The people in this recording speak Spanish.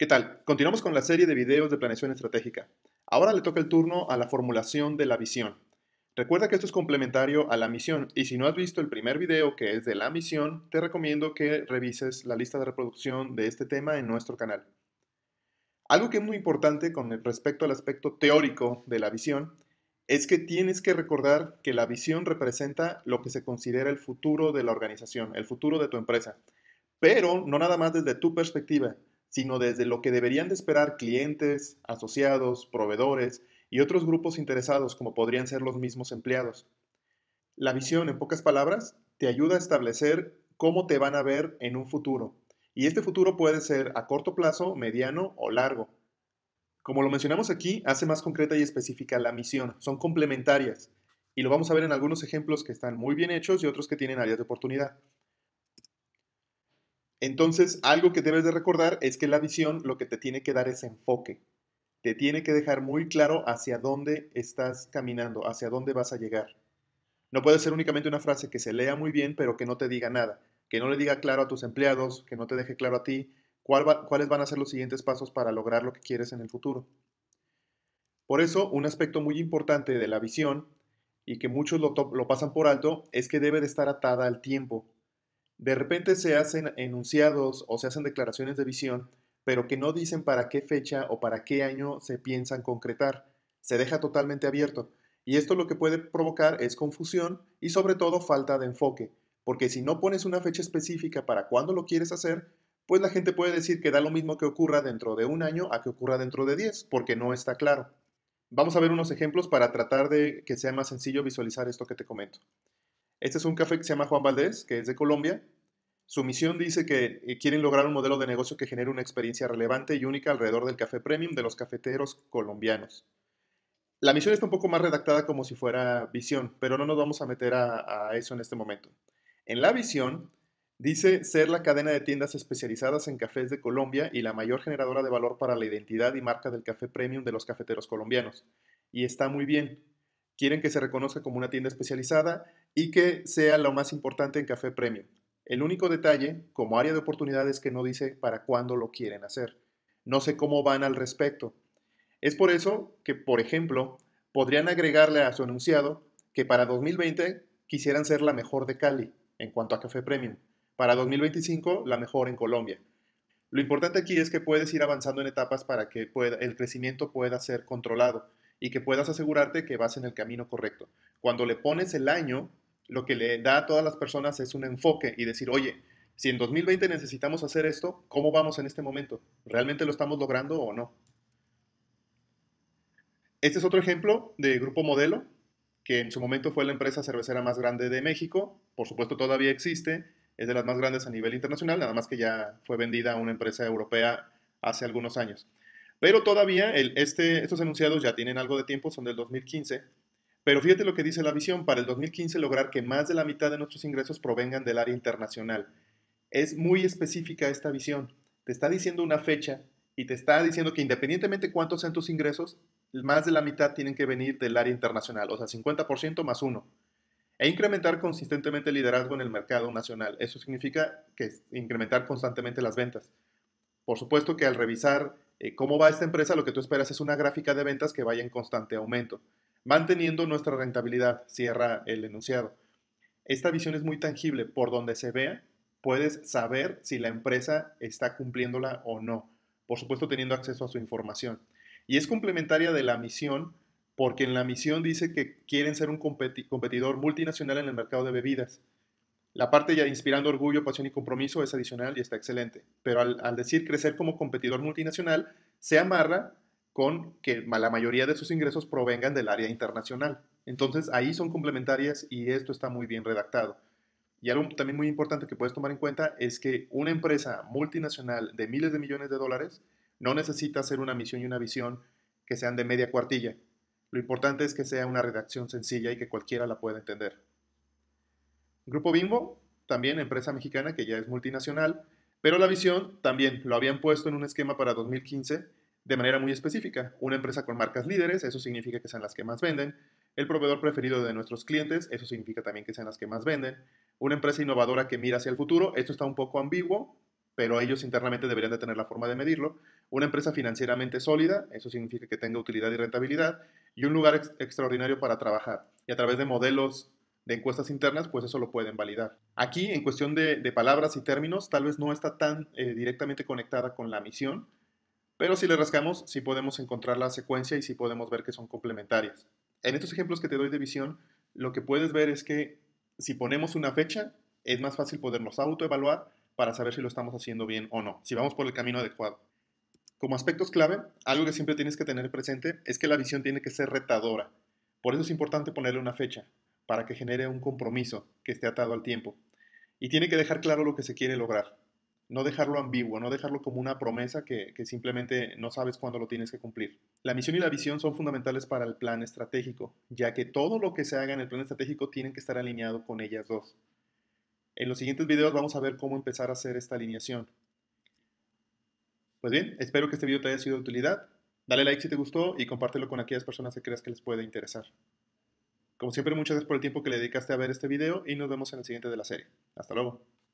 ¿Qué tal? Continuamos con la serie de videos de planeación estratégica. Ahora le toca el turno a la formulación de la visión. Recuerda que esto es complementario a la misión y si no has visto el primer video que es de la misión, te recomiendo que revises la lista de reproducción de este tema en nuestro canal. Algo que es muy importante con respecto al aspecto teórico de la visión es que tienes que recordar que la visión representa lo que se considera el futuro de la organización, el futuro de tu empresa, pero no nada más desde tu perspectiva, sino desde lo que deberían de esperar clientes, asociados, proveedores y otros grupos interesados como podrían ser los mismos empleados. La visión, en pocas palabras, te ayuda a establecer cómo te van a ver en un futuro. Y este futuro puede ser a corto plazo, mediano o largo. Como lo mencionamos aquí, hace más concreta y específica la misión. Son complementarias. Y lo vamos a ver en algunos ejemplos que están muy bien hechos y otros que tienen áreas de oportunidad. Entonces, algo que debes de recordar es que la visión lo que te tiene que dar es enfoque. Te tiene que dejar muy claro hacia dónde estás caminando, hacia dónde vas a llegar. No puede ser únicamente una frase que se lea muy bien, pero que no te diga nada, que no le diga claro a tus empleados, que no te deje claro a ti cuáles van a ser los siguientes pasos para lograr lo que quieres en el futuro. Por eso, un aspecto muy importante de la visión, y que muchos lo pasan por alto, es que debe de estar atada al tiempo, de repente se hacen enunciados o se hacen declaraciones de visión, pero que no dicen para qué fecha o para qué año se piensan concretar. Se deja totalmente abierto. Y esto lo que puede provocar es confusión y sobre todo falta de enfoque, porque si no pones una fecha específica para cuándo lo quieres hacer, pues la gente puede decir que da lo mismo que ocurra dentro de un año a que ocurra dentro de 10, porque no está claro. Vamos a ver unos ejemplos para tratar de que sea más sencillo visualizar esto que te comento. Este es un café que se llama Juan Valdés, que es de Colombia. Su misión dice que eh, quieren lograr un modelo de negocio que genere una experiencia relevante y única alrededor del café premium de los cafeteros colombianos. La misión está un poco más redactada como si fuera visión, pero no nos vamos a meter a, a eso en este momento. En la visión dice ser la cadena de tiendas especializadas en cafés de Colombia y la mayor generadora de valor para la identidad y marca del café premium de los cafeteros colombianos. Y está muy bien. Quieren que se reconozca como una tienda especializada y que sea lo más importante en Café Premium. El único detalle, como área de oportunidad, es que no dice para cuándo lo quieren hacer. No sé cómo van al respecto. Es por eso que, por ejemplo, podrían agregarle a su anunciado que para 2020 quisieran ser la mejor de Cali en cuanto a Café Premium, para 2025 la mejor en Colombia. Lo importante aquí es que puedes ir avanzando en etapas para que el crecimiento pueda ser controlado y que puedas asegurarte que vas en el camino correcto. Cuando le pones el año, lo que le da a todas las personas es un enfoque y decir, oye, si en 2020 necesitamos hacer esto, ¿cómo vamos en este momento? ¿Realmente lo estamos logrando o no? Este es otro ejemplo de Grupo Modelo, que en su momento fue la empresa cervecera más grande de México, por supuesto todavía existe, es de las más grandes a nivel internacional, nada más que ya fue vendida a una empresa europea hace algunos años. Pero todavía este, estos enunciados ya tienen algo de tiempo, son del 2015, pero fíjate lo que dice la visión, para el 2015 lograr que más de la mitad de nuestros ingresos provengan del área internacional. Es muy específica esta visión. Te está diciendo una fecha y te está diciendo que independientemente cuántos sean tus ingresos, más de la mitad tienen que venir del área internacional, o sea, 50% más uno. E incrementar consistentemente el liderazgo en el mercado nacional. Eso significa que incrementar constantemente las ventas. Por supuesto que al revisar eh, cómo va esta empresa, lo que tú esperas es una gráfica de ventas que vaya en constante aumento manteniendo nuestra rentabilidad, cierra el enunciado. Esta visión es muy tangible, por donde se vea, puedes saber si la empresa está cumpliéndola o no, por supuesto teniendo acceso a su información. Y es complementaria de la misión, porque en la misión dice que quieren ser un competidor multinacional en el mercado de bebidas. La parte ya inspirando orgullo, pasión y compromiso es adicional y está excelente, pero al, decir crecer como competidor multinacional, se amarra con que la mayoría de sus ingresos provengan del área internacional. Entonces ahí son complementarias y esto está muy bien redactado. Y algo también muy importante que puedes tomar en cuenta es que una empresa multinacional de miles de millones de dólares no necesita hacer una misión y una visión que sean de media cuartilla. Lo importante es que sea una redacción sencilla y que cualquiera la pueda entender. Grupo Bimbo, también empresa mexicana que ya es multinacional, pero la visión también lo habían puesto en un esquema para 2015 de manera muy específica. Una empresa con marcas líderes, eso significa que sean las que más venden. El proveedor preferido de nuestros clientes, eso significa también que sean las que más venden. Una empresa innovadora que mira hacia el futuro, esto está un poco ambiguo, pero ellos internamente deberían de tener la forma de medirlo. Una empresa financieramente sólida, eso significa que tenga utilidad y rentabilidad. Y un lugar extraordinario para trabajar. Y a través de modelos de encuestas internas, pues eso lo pueden validar. Aquí, en cuestión de, palabras y términos, tal vez no está tan eh, directamente conectada con la misión, pero si le rascamos, sí podemos encontrar la secuencia y sí podemos ver que son complementarias. En estos ejemplos que te doy de visión, lo que puedes ver es que si ponemos una fecha, es más fácil podernos autoevaluar para saber si lo estamos haciendo bien o no, si vamos por el camino adecuado. Como aspectos clave, algo que siempre tienes que tener presente es que la visión tiene que ser retadora. Por eso es importante ponerle una fecha, para que genere un compromiso que esté atado al tiempo. Y tiene que dejar claro lo que se quiere lograr no dejarlo ambiguo, no dejarlo como una promesa que, simplemente no sabes cuándo lo tienes que cumplir. La misión y la visión son fundamentales para el plan estratégico, ya que todo lo que se haga en el plan estratégico tiene que estar alineado con ellas dos. En los siguientes videos vamos a ver cómo empezar a hacer esta alineación. Pues bien, espero que este video te haya sido de utilidad. Dale like si te gustó y compártelo con aquellas personas que creas que les puede interesar. Como siempre, muchas gracias por el tiempo que le dedicaste a ver este video y nos vemos en el siguiente de la serie. Hasta luego.